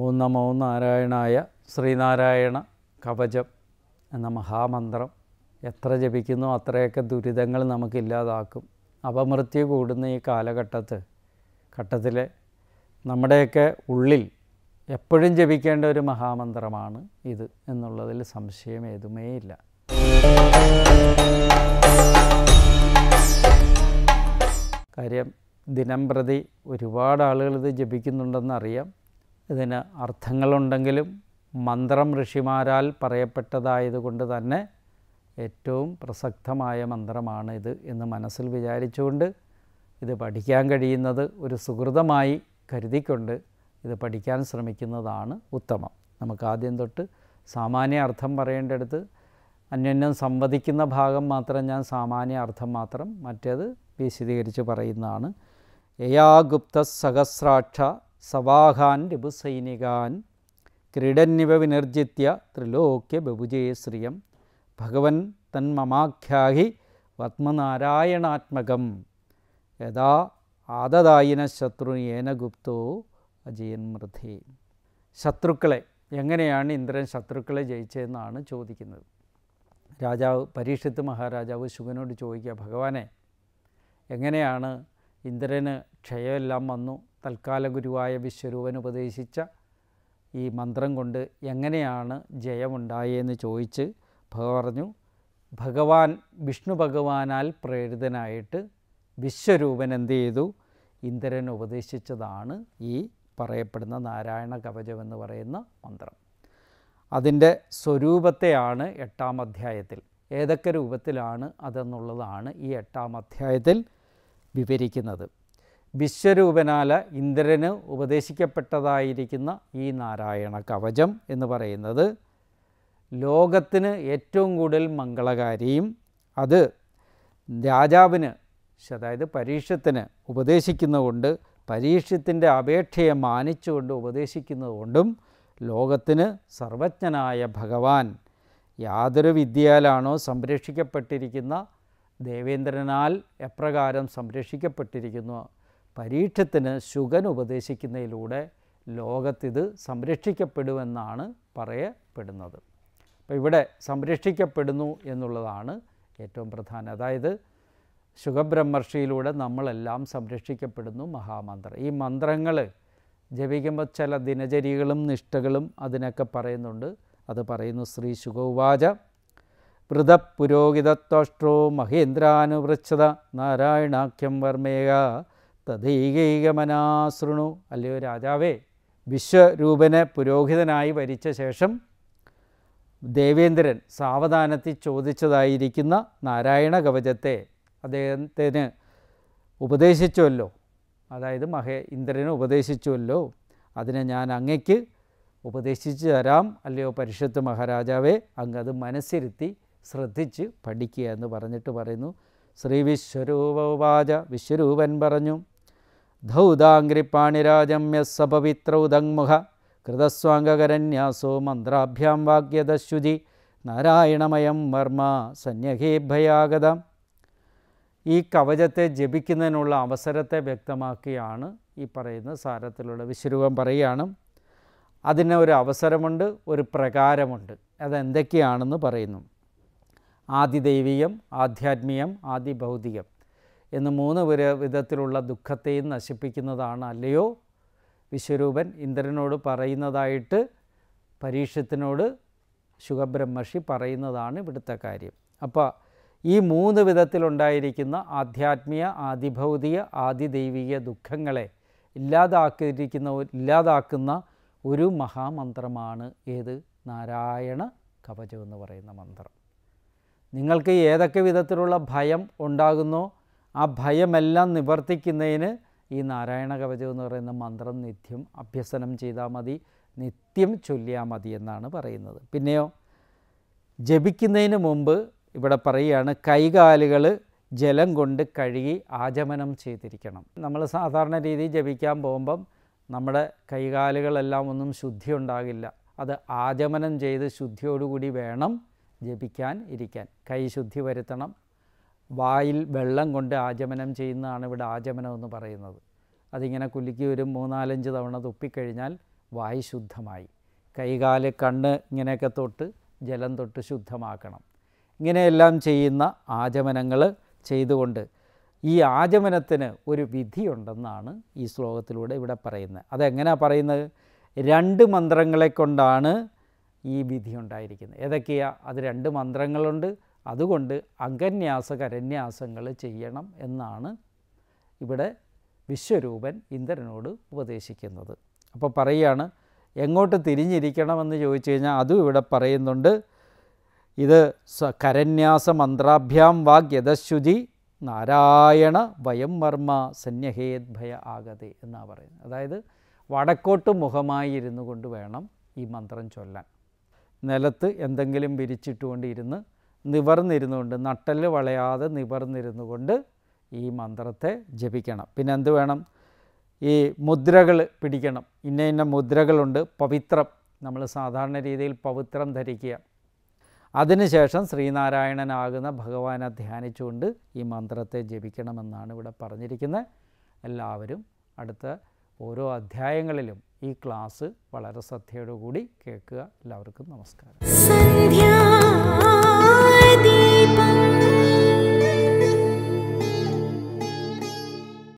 ഓം നമോ നാരായണായ ശ്രീനാരായണ കവചം എന്ന മഹാമന്ത്രം എത്ര ജപിക്കുന്നു അത്രയൊക്കെ ദുരിതങ്ങൾ നമുക്കില്ലാതാക്കും അപമൃത്യു കൂടുന്ന ഈ കാലഘട്ടത്ത് ഘട്ടത്തിൽ നമ്മുടെയൊക്കെ ഉള്ളിൽ എപ്പോഴും ജപിക്കേണ്ട ഒരു മഹാമന്ത്രമാണ് ഇത് എന്നുള്ളതിൽ സംശയം ഏതുമേയില്ല കാര്യം ദിനം പ്രതി ഒരുപാട് ആളുകൾ ഇത് ജപിക്കുന്നുണ്ടെന്നറിയാം ഇതിന് അർത്ഥങ്ങളുണ്ടെങ്കിലും മന്ത്രം ഋഷിമാരാൽ പറയപ്പെട്ടതായതുകൊണ്ട് തന്നെ ഏറ്റവും പ്രസക്തമായ മന്ത്രമാണ് ഇത് എന്ന് മനസ്സിൽ വിചാരിച്ചുകൊണ്ട് ഇത് പഠിക്കാൻ കഴിയുന്നത് ഒരു സുഹൃതമായി കരുതിക്കൊണ്ട് ഇത് പഠിക്കാൻ ശ്രമിക്കുന്നതാണ് ഉത്തമം നമുക്ക് ആദ്യം തൊട്ട് സാമാന്യ അർത്ഥം പറയേണ്ടടുത്ത് അന്യോന്യം സംവദിക്കുന്ന ഭാഗം മാത്രം ഞാൻ സാമാന്യ അർത്ഥം മാത്രം മറ്റേത് വിശദീകരിച്ച് പറയുന്നതാണ് യയാ ഗുപ്ത സഹസ്രാക്ഷ സവാഹാൻ രിപുസൈനികാൻ ക്രീഡന്നിവ വിനർജിത്യ ത്രിലോക്യ ബഹുജേ ശ്രിയം ഭഗവൻ തന്മമാഖ്യാഹി പത്മനാരായണാത്മകം യഥാ ആദതായിന ശത്രു ഏനഗുപ്തോ അജയന്മൃതി ശത്രുക്കളെ എങ്ങനെയാണ് ഇന്ദ്രൻ ശത്രുക്കളെ ജയിച്ചതെന്നാണ് ചോദിക്കുന്നത് രാജാവ് പരീക്ഷത്ത് മഹാരാജാവ് ശുഗനോട് ചോദിക്കുക ഭഗവാനെ എങ്ങനെയാണ് ഇന്ദ്രന് ക്ഷയമെല്ലാം വന്നു തൽക്കാല ഗുരുവായ വിശ്വരൂപൻ ഉപദേശിച്ച ഈ മന്ത്രം കൊണ്ട് എങ്ങനെയാണ് ജയമുണ്ടായെന്ന് ചോദിച്ച് പറഞ്ഞു ഭഗവാൻ വിഷ്ണു ഭഗവാനാൽ പ്രേരിതനായിട്ട് വിശ്വരൂപൻ എന്ത് ചെയ്തു ഇന്ദ്രൻ ഉപദേശിച്ചതാണ് ഈ പറയപ്പെടുന്ന നാരായണ കവചം എന്ന് പറയുന്ന മന്ത്രം അതിൻ്റെ സ്വരൂപത്തെയാണ് എട്ടാം അധ്യായത്തിൽ ഏതൊക്കെ രൂപത്തിലാണ് അതെന്നുള്ളതാണ് ഈ എട്ടാം അധ്യായത്തിൽ വിവരിക്കുന്നത് വിശ്വരൂപനാല ഇന്ദ്രന് ഉപദേശിക്കപ്പെട്ടതായിരിക്കുന്ന ഈ നാരായണ കവചം എന്ന് പറയുന്നത് ലോകത്തിന് ഏറ്റവും കൂടുതൽ മംഗളകാരിയും അത് രാജാവിന് അതായത് പരീക്ഷത്തിന് ഉപദേശിക്കുന്നതുകൊണ്ട് പരീക്ഷത്തിൻ്റെ അപേക്ഷയെ മാനിച്ചുകൊണ്ട് ഉപദേശിക്കുന്നതുകൊണ്ടും ലോകത്തിന് സർവജ്ഞനായ ഭഗവാൻ യാതൊരു വിദ്യയിലാണോ സംരക്ഷിക്കപ്പെട്ടിരിക്കുന്ന ദേവേന്ദ്രനാൽ എപ്രകാരം സംരക്ഷിക്കപ്പെട്ടിരിക്കുന്നു പരീക്ഷത്തിന് ശുഗൻ ഉപദേശിക്കുന്നതിലൂടെ ലോകത്തിത് സംരക്ഷിക്കപ്പെടുമെന്നാണ് പറയപ്പെടുന്നത് അപ്പോൾ ഇവിടെ സംരക്ഷിക്കപ്പെടുന്നു എന്നുള്ളതാണ് ഏറ്റവും പ്രധാനം അതായത് ശുഖബ്രഹ്മർഷിയിലൂടെ നമ്മളെല്ലാം സംരക്ഷിക്കപ്പെടുന്നു മഹാമന്ത്രം ഈ മന്ത്രങ്ങൾ ജപിക്കുമ്പോൾ ചില ദിനചര്യകളും നിഷ്ഠകളും അതിനൊക്കെ പറയുന്നുണ്ട് അത് പറയുന്നു ശ്രീ വൃത വൃതപുരോഹിതത്വഷ്ടോ മഹേന്ദ്രാനുവൃച്ഛത നാരായണാഖ്യം വർമ്മേക തഥൈകൈകമനാശൃണു അല്ലയോ രാജാവേ വിശ്വരൂപനെ പുരോഹിതനായി വരിച്ച ശേഷം ദേവേന്ദ്രൻ സാവധാനത്തിൽ ചോദിച്ചതായിരിക്കുന്ന നാരായണ കവചത്തെ അദ്ദേഹത്തിന് ഉപദേശിച്ചുവല്ലോ അതായത് മഹേ ഇന്ദ്രനെ ഉപദേശിച്ചുവല്ലോ അതിനെ ഞാൻ അങ്ങയ്ക്ക് ഉപദേശിച്ചു തരാം അല്ലയോ പരിഷത്ത് മഹാരാജാവേ അങ്ങത് മനസ്സിരുത്തി ശ്രദ്ധിച്ച് പഠിക്കുക എന്ന് പറഞ്ഞിട്ട് പറയുന്നു ശ്രീ വിശ്വരൂപ വിശ്വരൂപൻ പറഞ്ഞു धौदाङ्घ्रिपाणिराजम्यस्सपवित्रौदङ्मुख കൃതസ്വാംഗകരന്യാസോ मन्त्राभ्यां വാഗ്യദശുചി നാരായണമയം വർമ്മ സന്യഹേഭയാഗതം ഈ കവചത്തെ ജപിക്കുന്നതിനുള്ള അവസരത്തെ വ്യക്തമാക്കിയാണ് ഈ പറയുന്ന സാരത്തിലുള്ള വിശ്വരൂപം പറയുകയാണ് അതിന് ഒരു അവസരമുണ്ട് ഒരു പ്രകാരമുണ്ട് അതെന്തൊക്കെയാണെന്ന് പറയുന്നു ആദിദൈവീയം ആധ്യാത്മീയം ആദിഭൗതികം എന്ന് മൂന്ന് വിധത്തിലുള്ള ദുഃഖത്തെയും നശിപ്പിക്കുന്നതാണ് അല്ലയോ വിശ്വരൂപൻ ഇന്ദ്രനോട് പറയുന്നതായിട്ട് പരീക്ഷത്തിനോട് ശുഖബ്രഹ്മർഷി പറയുന്നതാണ് ഇവിടുത്തെ കാര്യം അപ്പോൾ ഈ മൂന്ന് വിധത്തിലുണ്ടായിരിക്കുന്ന ആധ്യാത്മിക ആദിഭൗതിക ആദിദൈവിക ദുഃഖങ്ങളെ ഇല്ലാതാക്കിയിരിക്കുന്ന ഇല്ലാതാക്കുന്ന ഒരു മഹാമന്ത്രമാണ് ഏത് നാരായണ കവചം എന്ന് പറയുന്ന മന്ത്രം നിങ്ങൾക്ക് ഏതൊക്കെ വിധത്തിലുള്ള ഭയം ഉണ്ടാകുന്നോ ആ ഭയമെല്ലാം നിവർത്തിക്കുന്നതിന് ഈ നാരായണ കവചം എന്ന് പറയുന്ന മന്ത്രം നിത്യം അഭ്യസനം ചെയ്താൽ മതി നിത്യം ചൊല്ലിയാൽ മതി എന്നാണ് പറയുന്നത് പിന്നെയോ ജപിക്കുന്നതിന് മുമ്പ് ഇവിടെ പറയുകയാണ് കൈകാലുകൾ ജലം കൊണ്ട് കഴുകി ആചമനം ചെയ്തിരിക്കണം നമ്മൾ സാധാരണ രീതിയിൽ ജപിക്കാൻ പോകുമ്പം നമ്മുടെ കൈകാലുകളെല്ലാം ഒന്നും ശുദ്ധി ഉണ്ടാകില്ല അത് ആചമനം ചെയ്ത് ശുദ്ധിയോടുകൂടി വേണം ജപിക്കാൻ ഇരിക്കാൻ കൈ ശുദ്ധി വരുത്തണം വായിൽ വെള്ളം കൊണ്ട് ആചമനം ചെയ്യുന്നതാണ് ഇവിടെ ആചമനം എന്ന് പറയുന്നത് അതിങ്ങനെ കുലുക്കി ഒരു മൂന്നാലഞ്ച് തവണ തുപ്പിക്കഴിഞ്ഞാൽ വായി ശുദ്ധമായി കൈകാല് കണ്ണ് ഇങ്ങനെയൊക്കെ തൊട്ട് ജലം തൊട്ട് ശുദ്ധമാക്കണം ഇങ്ങനെയെല്ലാം ചെയ്യുന്ന ആചമനങ്ങൾ ചെയ്തുകൊണ്ട് ഈ ആചമനത്തിന് ഒരു വിധിയുണ്ടെന്നാണ് ഈ ശ്ലോകത്തിലൂടെ ഇവിടെ പറയുന്നത് അതെങ്ങനെയാണ് പറയുന്നത് രണ്ട് മന്ത്രങ്ങളെ കൊണ്ടാണ് ഈ വിധി ഉണ്ടായിരിക്കുന്നത് ഏതൊക്കെയാണ് അത് രണ്ട് മന്ത്രങ്ങളുണ്ട് അതുകൊണ്ട് അഗന്യാസ കരന്യാസങ്ങൾ ചെയ്യണം എന്നാണ് ഇവിടെ വിശ്വരൂപൻ ഇന്ദ്രനോട് ഉപദേശിക്കുന്നത് അപ്പോൾ പറയുകയാണ് എങ്ങോട്ട് തിരിഞ്ഞിരിക്കണമെന്ന് ചോദിച്ചു കഴിഞ്ഞാൽ അതും ഇവിടെ പറയുന്നുണ്ട് ഇത് കരന്യാസ മന്ത്രാഭ്യാം വാഗ്യതശുചി നാരായണ വയം വർമ്മ സന്യഹേത് ഭയ ആഗതി എന്നാണ് പറയുന്നത് അതായത് വടക്കോട്ട് മുഖമായി ഇരുന്നു കൊണ്ട് വേണം ഈ മന്ത്രം ചൊല്ലാൻ നിലത്ത് എന്തെങ്കിലും വിരിച്ചിട്ടുകൊണ്ടിരുന്ന് നിവർന്നിരുന്നുകൊണ്ട് നട്ടല് വളയാതെ നിവർന്നിരുന്നു കൊണ്ട് ഈ മന്ത്രത്തെ ജപിക്കണം പിന്നെ എന്ത് വേണം ഈ മുദ്രകൾ പിടിക്കണം ഇന്ന ഇന്ന മുദ്രകളുണ്ട് പവിത്രം നമ്മൾ സാധാരണ രീതിയിൽ പവിത്രം ധരിക്കുക അതിനുശേഷം ശ്രീനാരായണനാകുന്ന ഭഗവാനെ ധ്യാനിച്ചുകൊണ്ട് ഈ മന്ത്രത്തെ ജപിക്കണമെന്നാണ് ഇവിടെ പറഞ്ഞിരിക്കുന്നത് എല്ലാവരും അടുത്ത ഓരോ അധ്യായങ്ങളിലും ഈ ക്ലാസ് വളരെ ശ്രദ്ധയോടുകൂടി കേൾക്കുക എല്ലാവർക്കും നമസ്കാരം